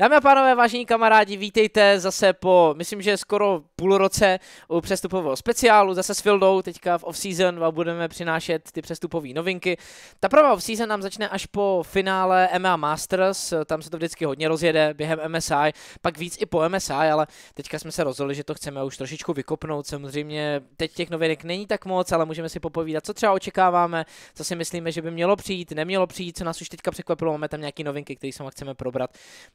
Dámy a pánové, vážení kamarádi, vítejte zase po, myslím, že skoro půl roce u přestupového speciálu, zase s Fildou, teďka v off-season vám budeme přinášet ty přestupové novinky. Ta prvá off-season nám začne až po finále MA Masters, tam se to vždycky hodně rozjede během MSI, pak víc i po MSI, ale teďka jsme se rozhodli, že to chceme už trošičku vykopnout, samozřejmě teď těch novinek není tak moc, ale můžeme si popovídat, co třeba očekáváme, co si myslíme, že by mělo přijít, nemělo přijít, co nás už teďka překvapilo, máme tam nějaké novinky, které se chceme probrat.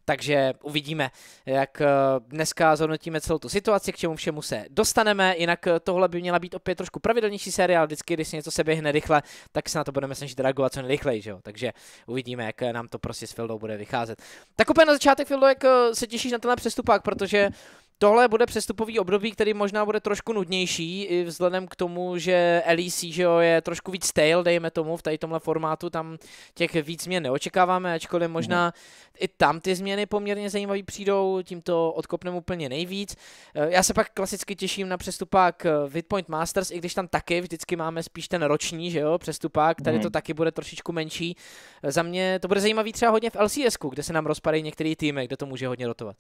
Takže takže uvidíme, jak eh, dneska zhodnotíme celou tu situaci, k čemu všemu se dostaneme. Jinak eh, tohle by měla být opět trošku pravidelnější série, ale vždycky, když se něco se běhne rychle, tak se na to budeme snažit reagovat co nejrychleji, že jo? Takže uvidíme, jak eh, nám to prostě s Fildou bude vycházet. Tak úplně na začátek, Fildo, jak se těšíš na tenhle přestupák, protože Tohle bude přestupový období, který možná bude trošku nudnější, i vzhledem k tomu, že LEC že jo, je trošku víc stale, dejme tomu, v tady tomhle formátu, tam těch víc změn neočekáváme, ačkoliv možná no. i tam ty změny poměrně zajímavý přijdou, tím to odkopneme úplně nejvíc. Eh, já se pak klasicky těším na přestupák eh, Vidpoint Masters, i když tam taky vždycky máme spíš ten roční, že jo, přestupák, tady no. to taky bude trošičku menší. Eh, za mě to bude zajímavý třeba hodně v LCS, kde se nám rozpadají některé týmy, kde to může hodně rotovat.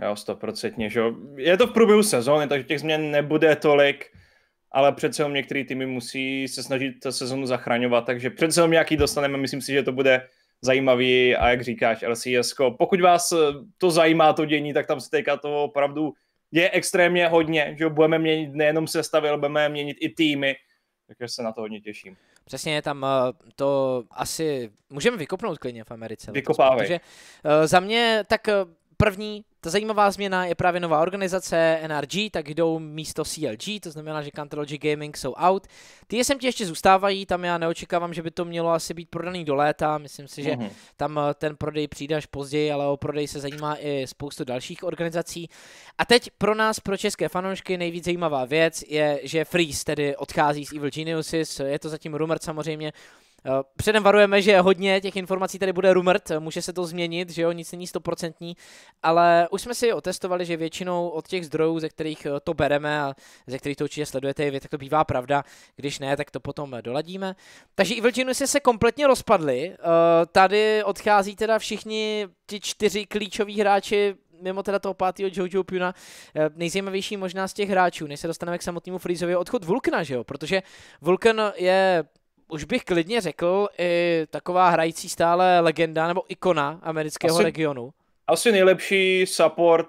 Jo, stoprocentně, že Je to v průběhu sezóny, takže těch změn nebude tolik, ale přece jenom některé týmy musí se snažit ta sezonu zachraňovat, takže přece jenom nějaký dostaneme, myslím si, že to bude zajímavý a jak říkáš LCS, pokud vás eh, to zajímá to dění, tak tam se teďka to opravdu je extrémně hodně, že budeme měnit nejenom sestavy, ale budeme měnit i týmy, takže se na to hodně těším. Přesně, tam eh, to asi můžeme vykopnout klidně v Americe. Vykopávej. Protože eh, za mě tak první ta zajímavá změna je právě nová organizace NRG, tak jdou místo CLG, to znamená, že Logic Gaming jsou out. Ty ti ještě zůstávají, tam já neočekávám, že by to mělo asi být prodaný do léta, myslím si, že mm-hmm. tam eh, ten prodej přijde až později, ale o prodej se zajímá i spoustu dalších organizací. A teď pro nás, pro české fanoušky, nejvíc zajímavá věc je, že Freeze tedy odchází z Evil Geniuses, je to zatím rumor samozřejmě, Eh, předem varujeme, že hodně těch informací tady bude rumrt, eh, může se to změnit, že jo, nic není stoprocentní, ale už jsme si otestovali, že většinou od těch zdrojů, ze kterých eh, to bereme a ze kterých to určitě sledujete, vy, tak to bývá pravda, když ne, tak to potom doladíme. Takže Evil Geniusi se kompletně rozpadli, tady odchází teda všichni ti čtyři klíčoví hráči mimo teda toho pátého Jojo Puna, nejzajímavější možná z těch hráčů, než se dostaneme k samotnému Freezovi, odchod Vulkna, že jo? Protože Vulkan je už bych klidně řekl i taková hrající stále legenda nebo ikona amerického asi, regionu. Asi nejlepší support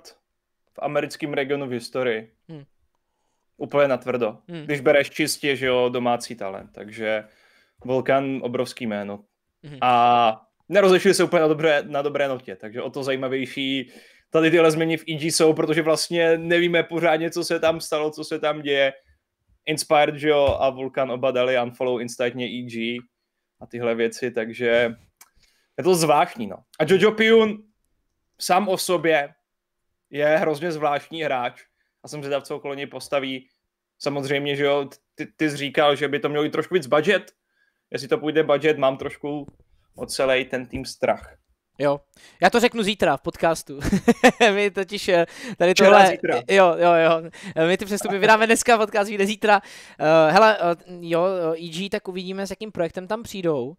v americkém regionu v historii. Hmm. Úplně natvrdo. Hmm. Když bereš čistě, že jo, domácí talent. Takže Volkan obrovský jméno. Hmm. A nerozešli se úplně na dobré, na dobré notě, takže o to zajímavější tady tyhle změny v EG jsou, protože vlastně nevíme pořádně, co se tam stalo, co se tam děje Inspired, že jo, a Vulkan oba dali unfollow instantně EG a tyhle věci, takže je to zvláštní, no. A Jojo Piun sám o sobě je hrozně zvláštní hráč a jsem zvědav, co okolo něj postaví. Samozřejmě, že jo, ty, ty jsi říkal, že by to mělo jít trošku víc budget. Jestli to půjde budget, mám trošku o celý ten tým strach. Jo, já to řeknu zítra v podcastu. my totiž eh, tady tohle... Včera, Jo, jo, jo. Eh, my ty přestupy vydáme dneska, podcast vyjde zítra. Uh, hele, uh, jo, EG, e tak uvidíme, s jakým projektem tam přijdou. Uh,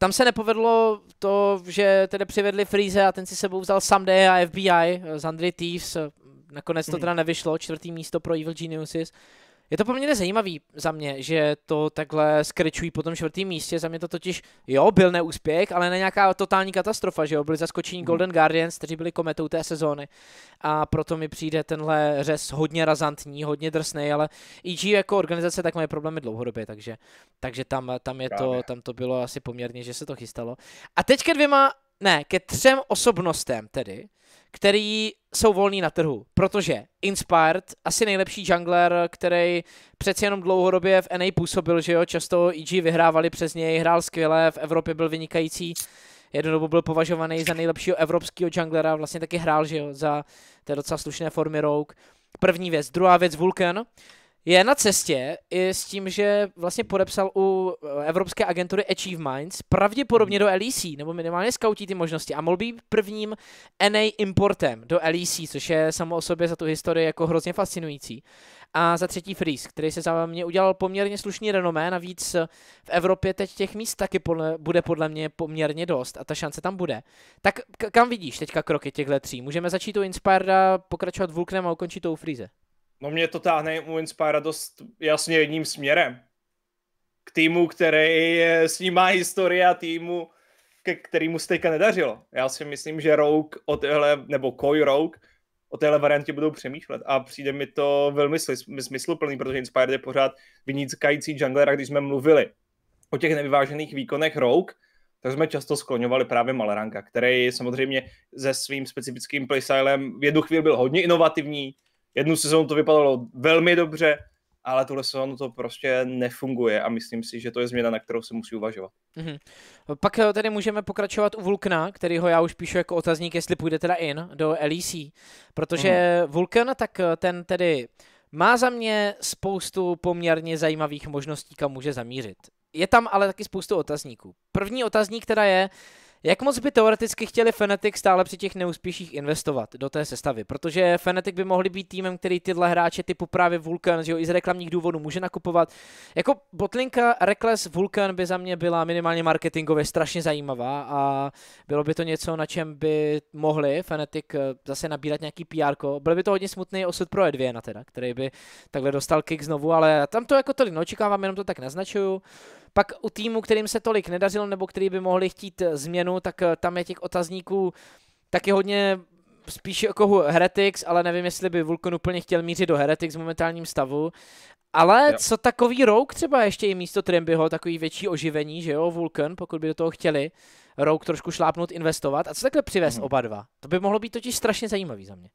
tam se nepovedlo to, že tedy přivedli Freeze a ten si sebou vzal Someday a FBI z Andry Thieves. Nakonec to hmm. teda nevyšlo, čtvrtý místo pro Evil Geniuses. Uh, je to poměrně zajímavý za mě, že to takhle skrečují po tom čtvrtém místě. Za mě to totiž, jo, byl neúspěch, ale ne nějaká totální katastrofa, že jo. Byli zaskočení mhm. Golden Guardians, kteří byli kometou té sezóny. A proto mi přijde tenhle řez hodně razantní, hodně drsný, ale EG jako organizace tak mají problémy dlouhodobě, takže, takže tam, tam, je to, tam to bylo asi poměrně, že se to chystalo. A teďka dvěma ne, ke třem osobnostem tedy, který jsou volný na trhu, protože Inspired, asi nejlepší jungler, který přeci jenom dlouhodobě v NA působil, že jo, často EG vyhrávali přes něj, hrál skvěle, v Evropě byl vynikající, jednu dobu byl považovaný za nejlepšího evropského junglera, vlastně taky hrál, že jo, za té docela slušné formy Rogue. První věc. Druhá věc Vulcan, je na cestě i s tím, že vlastně podepsal u eh, evropské agentury Achieve Minds pravděpodobně hmm. do LEC, nebo minimálně scoutí ty možnosti a mohl být prvním NA importem do LEC, což je samo o sobě za tu historii jako hrozně fascinující. A za třetí Freeze, který se za mě udělal poměrně slušný renomé, navíc v Evropě teď těch míst taky podle, bude podle mě poměrně dost a ta šance tam bude. Tak kam vidíš teďka kroky těchto tří? Můžeme začít u Inspireda, pokračovat Vulknem a ukončit u Freeze? No mě to táhne u Inspira dost jasně jedním směrem. K týmu, který je, s ním má a týmu, ke kterýmu se teďka nedařilo. Já si myslím, že Rogue o téhle, nebo Koi Rogue o téhle variantě budou přemýšlet a přijde mi to velmi smysluplný, protože Inspired je pořád vynikající a když jsme mluvili o těch nevyvážených výkonech Rogue, tak jsme často skloňovali právě Maleranka, který samozřejmě se svým specifickým playstylem v jednu chvíli byl hodně inovativní, Jednu sezónu to vypadalo velmi dobře, ale tuhle sezónu to prostě nefunguje a myslím si, že to je změna, na kterou se musí uvažovat. Mm-hmm. Pak eh, tedy můžeme pokračovat u Vulkna, kterýho já už píšu jako otazník, jestli půjde teda in do LEC, protože mm. Vulkan, tak eh, ten tedy má za mě spoustu poměrně zajímavých možností, kam může zamířit. Je tam ale taky spoustu otazníků. První otazník teda je, jak moc by teoreticky chtěli Fnatic stále při těch neúspěších investovat do té sestavy? Protože Fnatic by mohli být týmem, který tyhle hráče typu právě Vulcan, že jo, i z reklamních důvodů může nakupovat. Jako botlinka Reckless Vulcan by za mě byla minimálně marketingově strašně zajímavá a bylo by to něco, na čem by mohli Fnatic eh, zase nabírat nějaký PR. Byl by to hodně smutný osud pro Edviena teda, který by takhle dostal kick znovu, ale tam to jako tolik neočekávám, jenom to tak naznačuju. Pak u týmu, kterým se tolik nedařilo nebo který by mohli chtít eh, změnu, tak eh, tam je těch otazníků taky hodně spíš jako Heretics, ale nevím, jestli by Vulkan úplně chtěl mířit do Heretics v momentálním stavu. Ale jo. co takový Rogue třeba ještě i místo Trimbyho, takový větší oživení, že jo, Vulkan, pokud by do toho chtěli Rogue trošku šlápnout, investovat. A co takhle přivést hmm. oba dva? To by mohlo být totiž strašně zajímavý za mě.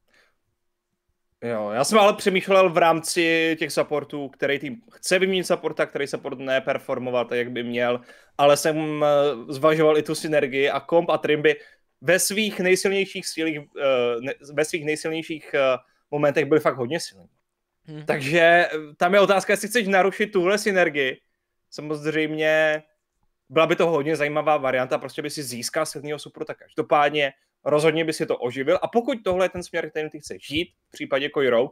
Jo, já jsem ale přemýšlel v rámci těch supportů, který tým chce vyměnit supporta, který support neperformoval tak, jak by měl, ale jsem eh, zvažoval i tu synergii a komp a trimby ve svých nejsilnějších sílích, eh, ve svých nejsilnějších eh, momentech byly fakt hodně silný. Hmm. Takže tam je otázka, jestli chceš narušit tuhle synergii. Samozřejmě byla by to hodně zajímavá varianta, prostě by si získal silného supporta. Každopádně rozhodně by si to oživil a pokud tohle je ten směr, kterým ty chceš žít, v případě Kojrou,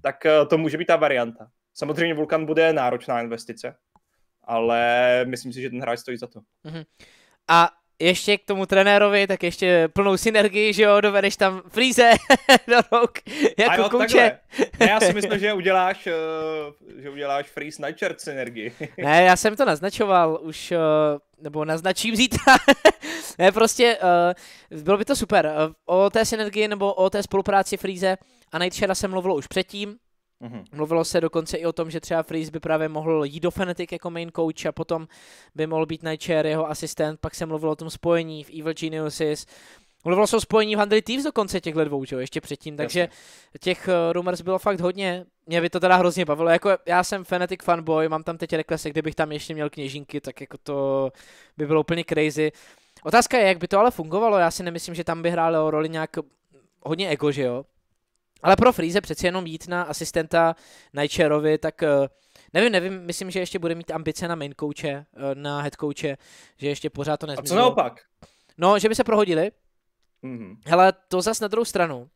tak eh, to může být ta varianta. Samozřejmě Vulkan bude náročná investice, ale myslím si, že ten hráč stojí za to. Mm-hmm. A ještě k tomu trenérovi, tak ještě plnou synergii, že jo, dovedeš tam Frize do rok. jako jo, ne, já si myslím, že uděláš, eh, že uděláš free snatcher synergii. ne, já jsem to naznačoval už, eh, nebo naznačím zítra. ne, prostě eh, bylo by to super. O té synergii nebo o té spolupráci Freeze a Nightshara se mluvilo už předtím, Mm-hmm. Mluvilo se dokonce i o tom, že třeba Freeze by právě mohl jít do Fnatic jako main coach a potom by mohl být Nightshare jeho asistent, pak se mluvilo o tom spojení v Evil Geniuses, Mluvilo se o spojení v 100 Thieves dokonce těchhle dvou, že jo, ještě předtím, takže Jasně. těch eh, rumors bylo fakt hodně. Mě by to teda hrozně bavilo, jako já jsem Fanatic fanboy, mám tam teď reklesy, kdybych tam ještě měl kněžinky, tak jako to by bylo úplně crazy. Otázka je, jak by to ale fungovalo, já si nemyslím, že tam by hrálo roli nějak hodně ego, že jo. Ale pro Freeze přeci jenom jít na asistenta Nightcherovi, tak eh, nevím, nevím, myslím, že ještě bude mít ambice na main coache, eh, na head coache, že ještě pořád to nezmizlo. A co naopak? No, že by se prohodili, Mm-hmm. Hele, to zas na druhou stranu.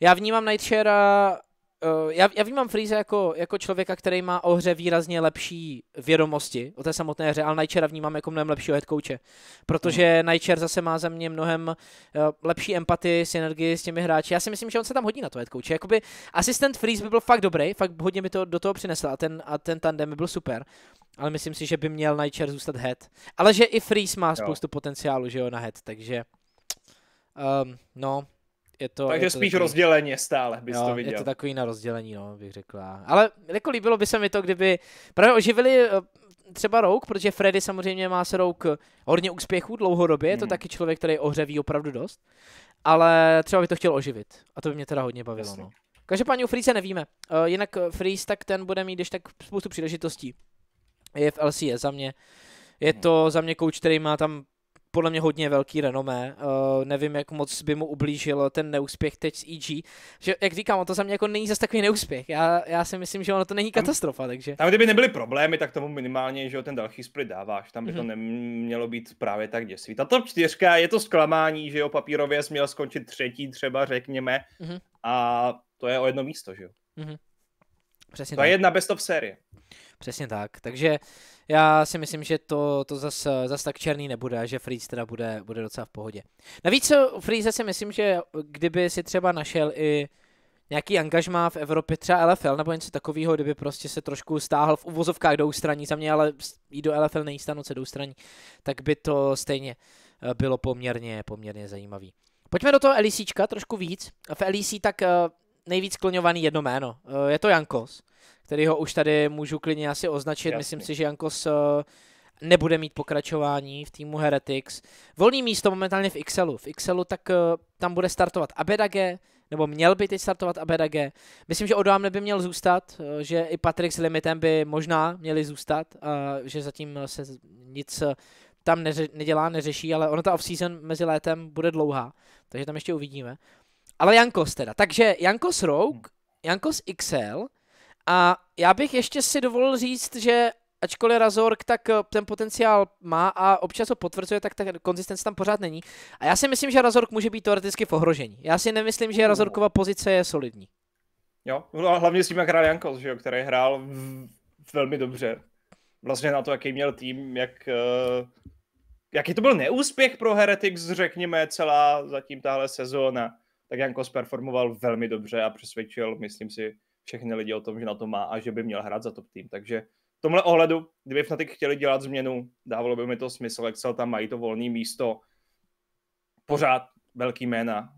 Já vnímám Nightshare, Uh, já, já vnímám Freeze jako, jako člověka, který má o hře výrazně lepší vědomosti o té samotné hře, ale Nightshare vnímám jako mnohem lepšího headcoache, protože mm. Mm-hmm. Nightshare zase má za mě mnohem uh, lepší empatii, synergii s těmi hráči. Já si myslím, že on se tam hodí na to headcoache. Jakoby asistent Freeze by byl fakt dobrý, fakt hodně by to do toho přinesl a ten, a ten tandem by byl super. Ale myslím si, že by měl Nightshare zůstat head. Ale že i Freeze má jo. spoustu potenciálu, že jo, na head, takže... Um, no, je to... Takže je to spíš takový... rozděleně stále bys jo, to viděl. Je to takový na rozdělení, no, bych řekla. Ale jako líbilo by se mi to, kdyby právě oživili eh, třeba Rouk, protože Freddy samozřejmě má se Rouk hodně úspěchů dlouhodobě, hmm. je to mhm. taky člověk, který ohřeví opravdu dost, ale třeba by to chtěl oživit a to by mě teda hodně bavilo. Jasně. No. Každopádně u Freeze nevíme, uh, jinak eh, Freeze tak ten bude mít ještě tak spoustu příležitostí. Je v LCS za mě, je mhm. to za mě kouč, který má tam podle mě hodně velký renomé. Uh, nevím, jak moc by mu ublížil ten neúspěch teď s EG. Že, jak říkám, on to za mě jako není zase takový neúspěch. Já, já si myslím, že ono to není tam, katastrofa. Takže. Tam, kdyby nebyly problémy, tak tomu minimálně, že ten další split dáváš. Tam by mm-hmm. to mhm. nemělo být právě tak děsivý. Tato čtyřka je to zklamání, že jo, papírově směl skončit třetí, třeba řekněme. Mm-hmm. A to je o jedno místo, že jo. Mm-hmm. Přesně je jedna best of série. Přesně tak, takže já si myslím, že to, to zase zas tak černý nebude a že Freeze teda bude, bude docela v pohodě. Navíc o eh, Freeze si myslím, že kdyby si třeba našel i nějaký angažmá v Evropě, třeba LFL nebo něco takového, kdyby prostě se trošku stáhl v uvozovkách do ústraní, za mě ale jít do LFL není stanout se do ústraní, tak by to stejně eh, bylo poměrně, poměrně zajímavý. Pojďme do toho Elisíčka trošku víc. V Elisí tak eh, nejvíc skloňovaný jedno jméno. Eh, je to Jankos, který ho už tady můžu klidně asi označit. Jasný. Myslím si, že Jankos eh, nebude mít pokračování v týmu Heretics. Volný místo momentálně v Excelu, V Excelu tak eh, tam bude startovat Abedage, nebo měl by teď startovat Abedage. Myslím, že Odoamne by měl zůstat, že i Patrick s Limitem by možná měli zůstat, a že zatím se nic tam neře- nedělá, neřeší, ale ono ta off-season mezi létem bude dlouhá, takže tam ještě uvidíme. Ale Jankos teda. Takže Jankos Rogue, hmm. Jankos XL a já bych ještě si dovolil říct, že ačkoliv Razork tak eh, ten potenciál má a občas ho potvrzuje, tak ta konzistence tam pořád není. A já si myslím, že Razork může být teoreticky v ohrožení. Já si nemyslím, že no. Razorkova pozice je solidní. Jo, no a hlavně s tím, jak hrál Jankos, že jo, který hrál v... velmi dobře. Vlastně na to, jaký měl tým, jak eh, jaký to byl neúspěch pro Heretics, řekněme, celá zatím tahle sezóna tak Jankos performoval velmi dobře a přesvědčil, myslím si, všechny lidi o tom, že na to má a že by měl hrát za top tým. Takže v tomhle ohledu, kdyby Fnatic chtěli dělat změnu, dávalo by mi to smysl, Excel tam mají to volné místo, pořád velký jména.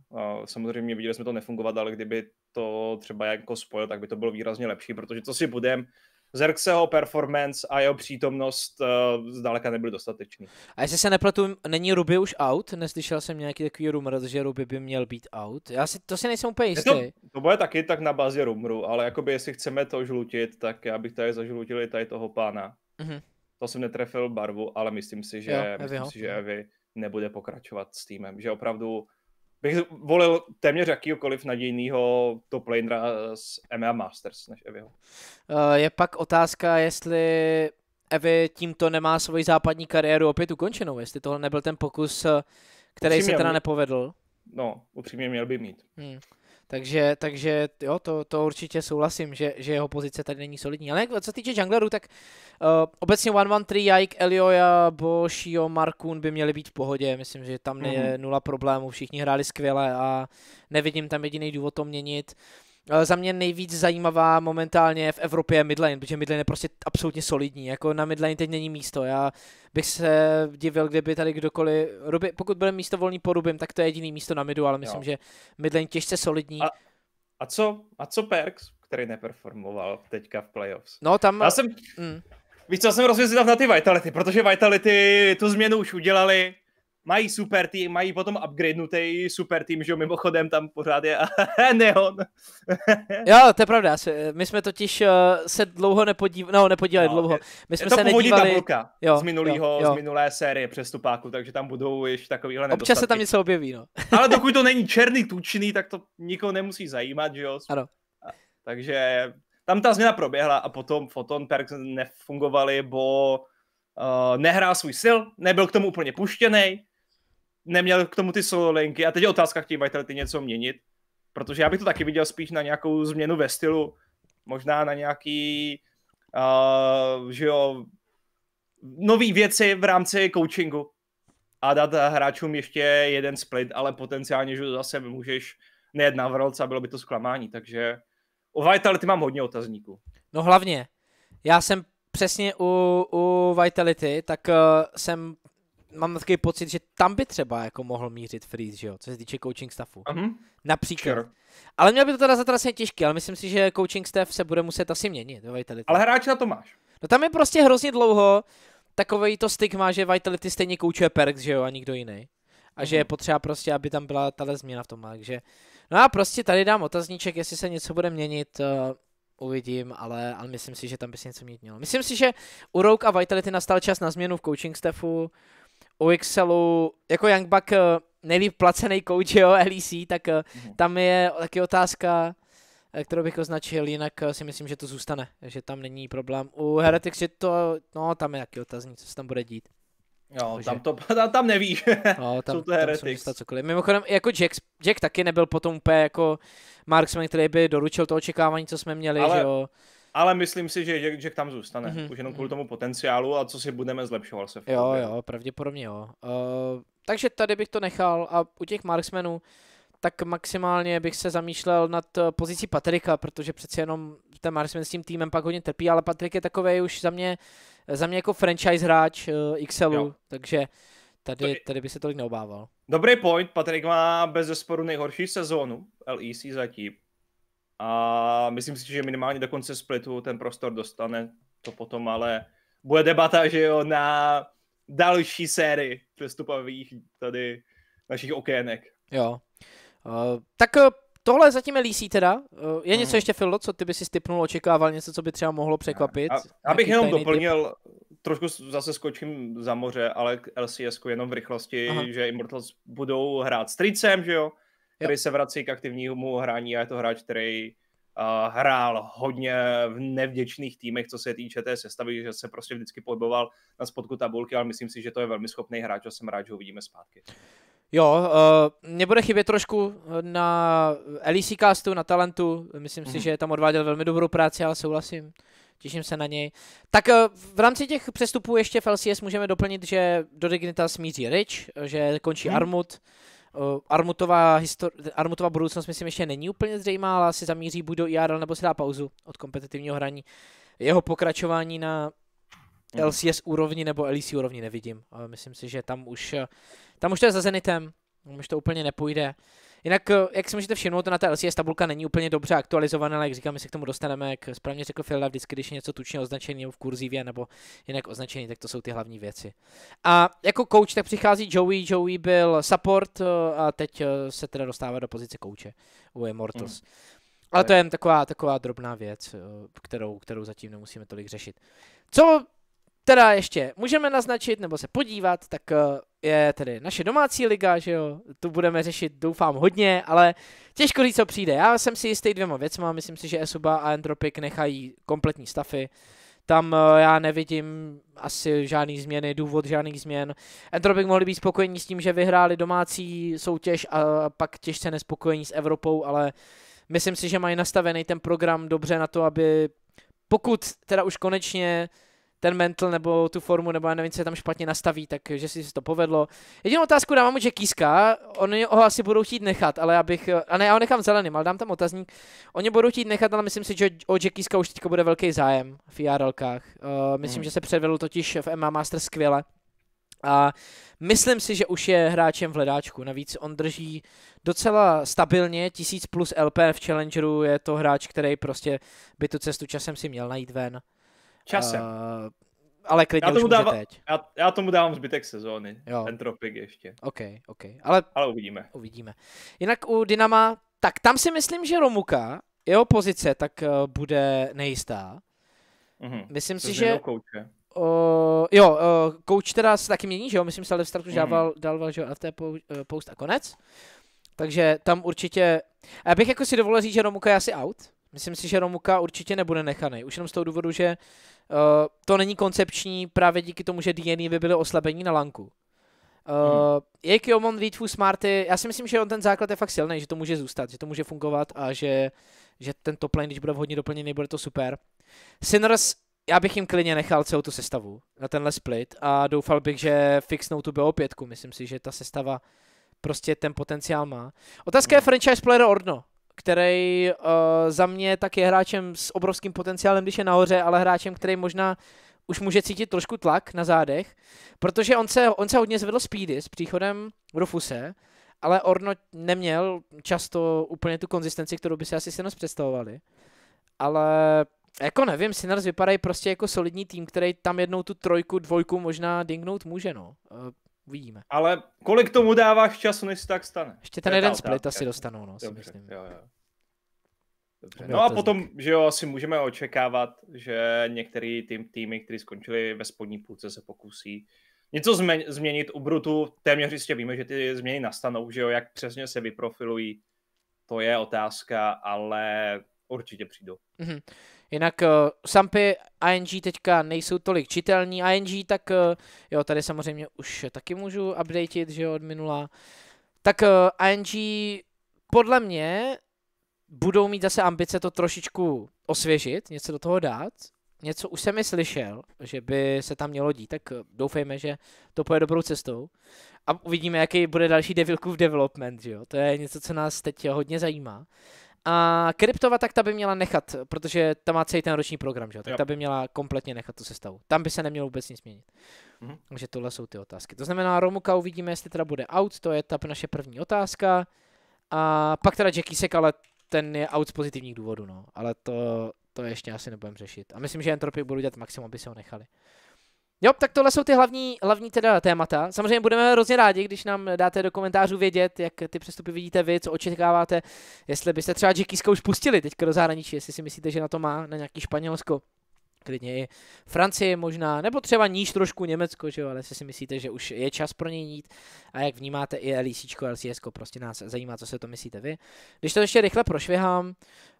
Samozřejmě viděli jsme to nefungovat, ale kdyby to třeba jako spojil, tak by to bylo výrazně lepší, protože to si budem, Zerxeho performance a jeho přítomnost uh, zdaleka nebyl dostatečný. A jestli se nepletu, není Ruby už out? Neslyšel jsem nějaký takový rumor, že Ruby by měl být out. Já si, to si nejsem úplně jistý. To, to bude taky tak na bázi rumoru, ale jakoby jestli chceme to žlutit, tak já bych tady zažlutil i tady toho pána. Mm-hmm. To jsem netrefil barvu, ale myslím si, že, jo, myslím si, že Evy nebude pokračovat s týmem. Že opravdu bych volil téměř jakýkoliv nadějného top lanera eh, z EMEA Masters než Eviho. Eh, je pak otázka, jestli Evy tímto nemá svoji západní kariéru opět ukončenou, jestli tohle nebyl ten pokus, eh, který upřímně se teda nepovedl. No, upřímně měl by mít. Hmm. Takže, takže jo, to, to určitě souhlasím, že, že jeho pozice tady není solidní. Ale co se týče junglerů, tak uh, obecně 1-1-3, Jike, Elioja, Bošio, Markun by měli být v pohodě. Myslím, že tam mm-hmm. je nula problémů, všichni hráli skvěle a nevidím tam jediný důvod to měnit za mě nejvíc zajímavá momentálně v Evropě je midlane, protože midlane je prostě absolutně solidní, jako na midlane teď není místo, já bych se divil, kdyby tady kdokoliv, Ruby, pokud bude místo volný po Rubim, tak to je jediný místo na midu, ale myslím, jo. že midlane těžce solidní. A, a co, a co Perks, který neperformoval teďka v playoffs? No tam... Já jsem, mm. Víš co, já jsem rozvěřil na ty Vitality, protože Vitality tu změnu už udělali, mají super tým, mají potom upgradenutý super tým, že jo, mimochodem tam pořád je Neon. jo, to je pravda, my jsme totiž eh, se dlouho nepodívali, no nepodívali no, dlouho, my jsme je to se nedívali. tabulka jo, z minulého jo, jo. z minulé série přestupáku, takže tam budou ještě takovýhle nedostatky. Občas se tam něco objeví, no. Ale dokud to není černý tučný, tak to nikoho nemusí zajímat, že jo. Ano. Takže tam ta změna proběhla a potom Foton Perks nefungovali, bo Uh, nehrál svůj sil, nebyl k tomu úplně puštěný, neměl k tomu ty solo linky. A teď je otázka, chtějí Vitality něco měnit. Protože já bych to taky viděl spíš na nějakou změnu ve stylu, možná na nějaký, uh, že jo, nový věci v rámci coachingu a dát hráčům ještě jeden split, ale potenciálně, že zase můžeš nejet na vrolce a bylo by to zklamání, takže o Vitality mám hodně otazníků. No hlavně, já jsem přesně u, u Vitality, tak uh, jsem mám takový pocit, že tam by třeba jako mohl mířit Freeze, že jo, co se týče coaching staffu. Uh-huh. Například. Sure. Ale měl by to teda zatraceně těžký, ale myslím si, že coaching staff se bude muset asi měnit. Vitality. Ale hráč na to máš. No tam je prostě hrozně dlouho takový to stigma, že Vitality stejně koučuje Perks, že jo, a nikdo jiný. A uh-huh. že je mhm. potřeba prostě, aby tam byla tahle změna v tom, takže... No a prostě tady dám otazníček, jestli se něco bude měnit, uh, uvidím, ale, ale myslím si, že tam by se něco měnit mělo. Myslím si, že u Rogue a Vitality nastal čas na změnu v coaching staffu u Excelu, jako Young Buck eh, nejlíp placený coach, jo, LEC, tak eh, mhm. tam je taky otázka, eh, kterou bych označil, jinak si myslím, že to zůstane, že tam není problém. U Heretics je to, no tam je taky otazník, co se tam bude dít. Jo, Takže... tam, to, tam, tam nevíš, no, tam, jsou to Heretics. Tam cokoliv. Mimochodem, jako Jack, Jack taky nebyl potom úplně jako Marksman, který by doručil to očekávání, co jsme měli, Ale... že jo ale myslím si, že Jack, tam zůstane. Mm-hmm. Už jenom kvůli tomu potenciálu a co si budeme zlepšovat se v Jo, jo, pravděpodobně jo. Uh, takže tady bych to nechal a u těch marksmenů tak maximálně bych se zamýšlel nad eh, pozicí Patrika, protože přeci jenom ten Marsman s tím týmem pak hodně trpí, ale Patrik je takový už za mě, za mě jako franchise hráč uh, eh, XLu, jo. takže tady, tady by se tolik neobával. Dobrý point, Patrik má bez zesporu nejhorší sezónu LEC zatím. A myslím si, že minimálně do konce splitu ten prostor dostane to potom, ale bude debata, že jo, na další sérii přestupových tady našich okének. Jo. Uh, tak eh, tohle zatím je lísí teda. Eh, je něco mhm. ještě, filo, co ty by si typnul, očekával, něco, co by třeba mohlo překvapit? A, a abych jenom doplnil, typ? trošku zase skočím za moře, ale k lcs jenom v rychlosti, Aha. že Immortals budou hrát s Tricem, že jo? který se vrací k aktivnímu hraní a je to hráč, který uh, hrál hodně v nevděčných týmech, co se týče té sestavy, že se prostě vždycky pohyboval na spodku tabulky, ale myslím si, že to je velmi schopný hráč a jsem rád, že ho vidíme zpátky. Jo, uh, eh, mě bude chybět trošku na LEC castu, na talentu. Myslím mm-hmm. si, mhm. že tam odváděl velmi dobrou práci, ale souhlasím. Těším se na něj. Tak eh, v rámci těch přestupů ještě v LCS můžeme doplnit, že do Dignitas míří Rich, že končí hmm Armut, Eh, armutová, histor- Armutová budoucnost myslím ještě není úplně zřejmá, ale asi zamíří buď do IRL nebo si dá pauzu od kompetitivního hraní. Jeho pokračování na mhm. LCS úrovni nebo LEC úrovni nevidím. myslím si, že tam už, eh, tam už to je za Zenitem, tam už to úplně nepůjde. Jinak, eh, jak si můžete všimnout, na té LCS tabulka není úplně dobře aktualizovaná, ale jak říkám, my se k tomu dostaneme, jak správně řekl Filda, vždycky, když je něco tučně označený nebo v kurzivě nebo jinak označený, tak to jsou ty hlavní věci. A jako coach tak přichází Joey, Joey byl support eh, a teď eh, se teda dostává do pozice kouče u Immortals. Mm. Ale to je jen taková, taková drobná věc, kterou, kterou zatím nemusíme tolik řešit. Co Teda ještě můžeme naznačit nebo se podívat, tak eh, je tedy naše domácí liga, že jo, tu budeme řešit doufám hodně, ale těžko říct, co přijde. Já jsem si jistý dvěma věcma, myslím si, že Esuba a Entropik nechají kompletní stafy. Tam eh, já nevidím asi žádný změny, důvod žádných změn. Entropik mohli být spokojení s tím, že vyhráli domácí soutěž a pak těžce nespokojení s Evropou, ale myslím si, že mají nastavený ten program dobře na to, aby pokud teda už konečně ten mental nebo tu formu, nebo já nevím, co je tam špatně nastaví, takže si to povedlo. Jedinou otázku dávám mu, že Kiska, oni ho asi budou chtít nechat, ale abych, a ne, já ho nechám zelený, ale dám tam otazník. Oni budou chtít nechat, ale myslím si, že o Jackiska už teďka bude velký zájem v JRLkách. Uh, eh, myslím, hmm. že se předvedl totiž v MMA Master skvěle. A myslím si, že už je hráčem v hledáčku. Navíc on drží docela stabilně 1000 plus LP v Challengeru. Je to hráč, který prostě by tu cestu časem si měl najít ven. Časem. Uh, eh, ale klidně já tomu už dáva, teď. Já, já tomu dávám zbytek sezóny. Jo. tropik ještě. OK, OK. Ale, ale uvidíme. Uvidíme. Jinak u Dynama, tak tam si myslím, že Romuka, jeho pozice, tak uh, bude nejistá. Mm-hmm. Myslím to si, že... Kouče. Uh, jo, uh, coach teda se taky mění, že jo? Myslím, že Alistair už mhm. dával, mm-hmm. dával že jo, FT eh, post a konec. Takže tam určitě... Já bych jako si dovolil říct, že Romuka je asi out Myslím si, že Romuka určitě nebude nechaný. Už jenom z toho důvodu, že uh, to není koncepční právě díky tomu, že DNA by byly oslabení na lanku. Uh, hmm. Kiomon, Reedfu, Smarty, já si myslím, že on ten základ je fakt silný, že to může zůstat, že to může fungovat a že, že ten top lane, když bude vhodně doplněný, bude to super. Sinners, já bych jim klidně nechal celou tu sestavu na tenhle split a doufal bych, že fixnou tu BO5, myslím si, že ta sestava prostě ten potenciál má. Otázka hmm. je franchise player Ordno který uh, za mě tak je hráčem s obrovským potenciálem, když je nahoře, ale hráčem, který možná už může cítit trošku tlak na zádech, protože on se, on se hodně zvedl speedy s příchodem Rufuse, ale Orno neměl často úplně tu konzistenci, kterou by si asi Sinners představovali. Ale jako nevím, Sinners vypadají prostě jako solidní tým, který tam jednou tu trojku, dvojku možná dingnout může, no. Eh, Uvidíme. Ale kolik tomu dáváš času, než se tak stane? Ještě ten je jeden split otázka. asi dostanou, no, Dobře, myslím. Jo, jo. Dobře. No a potom, že jo, asi můžeme očekávat, že některé tým, týmy, které skončili ve spodní půlce, se pokusí něco změnit. U Brutu téměř jistě víme, že ty změny nastanou, že jo, jak přesně se vyprofilují, to je otázka, ale určitě přijdu. Mm-hmm. Jinak uh, Sampy ING teďka nejsou tolik čitelní. ING tak, uh, jo, tady samozřejmě už taky můžu updatit, že jo, od minula. Tak uh, eh, ING podle mě budou mít zase ambice to trošičku osvěžit, něco do toho dát. Něco už jsem mi slyšel, že by se tam mělo dít, tak doufejme, že to pojede dobrou cestou. A uvidíme, jaký bude další v development, že jo? To je něco, co nás teď hodně zajímá. A kryptova tak ta by měla nechat, protože tam má celý ten roční program, že? tak jo. ta by měla kompletně nechat tu sestavu. Tam by se nemělo vůbec nic měnit. Mhm. Takže tohle jsou ty otázky. To znamená, Romuka uvidíme, jestli teda bude out, to je ta naše první otázka. A pak teda Jackie Sek, ale ten je out z pozitivních důvodů, no. Ale to, to ještě asi nebudeme řešit. A myslím, že Entropy budou dělat maximum, aby se ho nechali. Jo, tak tohle jsou ty hlavní, hlavní teda témata. Samozřejmě budeme hrozně rádi, když nám dáte do komentářů vědět, jak ty přestupy vidíte vy, co očekáváte, jestli byste třeba Jackie už pustili teď do zahraničí, jestli si myslíte, že na to má, na nějaký Španělsko klidně i Francie možná, nebo třeba níž trošku Německo, že jo, ale jestli si myslíte, že už je čas pro něj jít a jak vnímáte i LECčko, LCS, prostě nás zajímá, co se to myslíte vy. Když to ještě rychle prošvihám,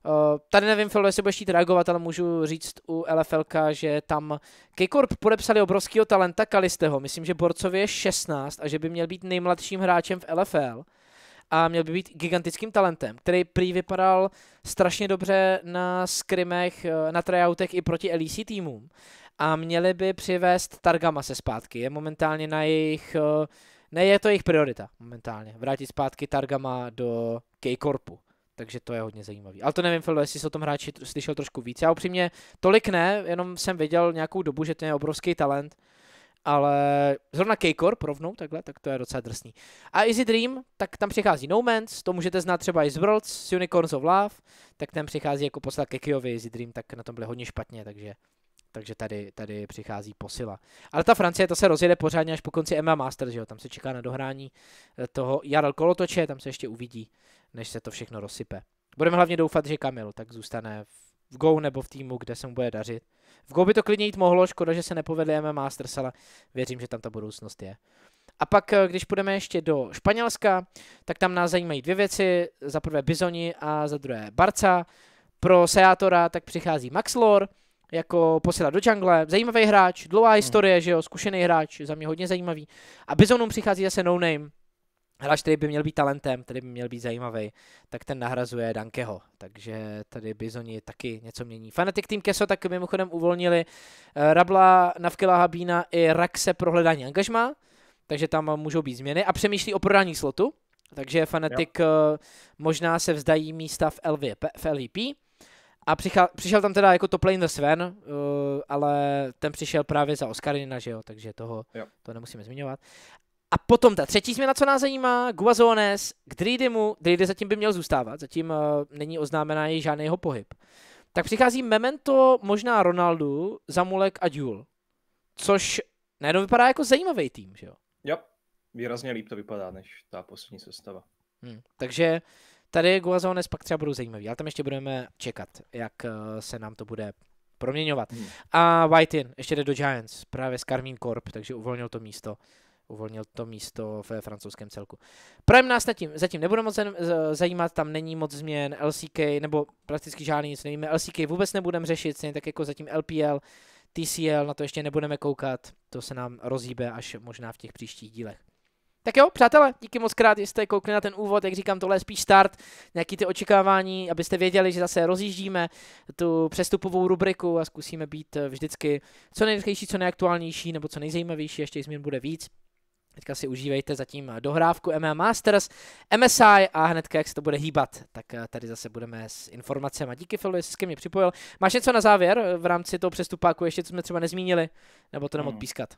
eh, tady nevím, Filo, jestli budeš chtít reagovat, ale můžu říct u LFLK, že tam Kekorp podepsali obrovského talenta Kalisteho, myslím, že Borcově je 16 a že by měl být nejmladším hráčem v LFL a měl by být gigantickým talentem, který prý vypadal strašně dobře na skrimech, eh, na tryoutech i proti LEC týmům. A měli by přivést Targama se zpátky. Je momentálně na jejich, eh, ne je to jejich priorita momentálně, vrátit zpátky Targama do K-Corpu. Takže to je hodně zajímavý. Ale to nevím, Filo, jestli jsi o tom hráči slyšel trošku víc. Já upřímně tolik ne, jenom jsem viděl nějakou dobu, že to je obrovský talent ale zrovna K-Corp rovnou takhle, tak to je docela drsný. A Easy Dream, tak tam přichází No Man's, to můžete znát třeba i z Worlds, z Unicorns of Love, tak tam přichází jako posila ke Kiovi, Easy Dream, tak na tom byly hodně špatně, takže takže tady, tady přichází posila. Ale ta Francie, ta se rozjede pořádně až po konci MMA Masters, že jo? tam se čeká na dohrání eh, toho Jarl Kolotoče, tam se ještě uvidí, než se to všechno rozsype. Budeme hlavně doufat, že Kamil tak zůstane v v Go nebo v týmu, kde se mu bude dařit. V Go by to klidně jít mohlo, škoda, že se nepovedli MM Masters, ale věřím, že tam ta budoucnost je. A pak, eh, když půjdeme ještě do Španělska, tak tam nás zajímají dvě věci. Za prvé Bizoni a za druhé Barca. Pro Seatora tak přichází Max Lor, jako posila do jungle. Zajímavý hráč, dlouhá hmm. historie, že jo, zkušený hráč, za mě hodně zajímavý. A Bizonům přichází zase No Name, hráč, který by měl být talentem, který by měl být zajímavý, tak ten nahrazuje Dankeho. Takže tady z taky něco mění. Fanatic Team Keso taky mimochodem uvolnili eh, Rabla, navkila Habína i Raxe pro hledání angažma, takže tam můžou být změny a přemýšlí o prodání slotu, takže Fanatic jo. Eh, možná se vzdají místa v, LV, v LVP. A přichal, přišel tam teda jako top laner Sven, uh, ale ten přišel právě za Oscarina, že jo, takže toho jo. to nemusíme zmiňovat. A potom ta třetí změna, co nás zajímá, Guazones k Dridimu. Dridy zatím by měl zůstávat, zatím uh, není oznámená její žádný jeho pohyb. Tak přichází Memento, možná Ronaldu, Zamulek a Jul. Což najednou vypadá jako zajímavý tým, že jo? Jo, výrazně líp to vypadá, než ta poslední sestava. Hmm. Takže tady Guazones pak třeba budou zajímavý, ale tam ještě budeme čekat, jak uh, se nám to bude proměňovat. Hmm. A Whitein ještě jde do Giants, právě s Carmín Corp, takže uvolnil to místo uvolnil to místo ve francouzském celku. Prime nás zatím, zatím nebude moc zajímat, tam není moc změn, LCK, nebo prakticky žádný nic nevíme, LCK vůbec nebudeme řešit, stejně tak jako zatím LPL, TCL, na to ještě nebudeme koukat, to se nám rozíbe až možná v těch příštích dílech. Tak jo, přátelé, díky moc krát, jestli jste koukli na ten úvod, jak říkám, tohle je spíš start, nějaký ty očekávání, abyste věděli, že zase rozjíždíme tu přestupovou rubriku a zkusíme být vždycky co nejrychlejší, co nejaktuálnější nebo co nejzajímavější, ještě změn bude víc. Teďka si užívejte zatím dohrávku MMA Masters, MSI a hned, jak se to bude hýbat, tak eh, tady zase budeme s informacemi. Díky, Filu, jestli jsi mě připojil. Máš něco na závěr eh, v rámci toho přestupáku, ještě co jsme třeba nezmínili, nebo to jdeme hmm. odpískat?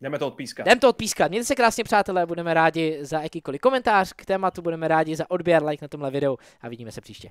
Jdeme to odpískat. Jdeme to odpískat. Mějte se krásně, přátelé, budeme rádi za jakýkoliv komentář k tématu, budeme rádi za odběr, like na tomhle videu a vidíme se příště.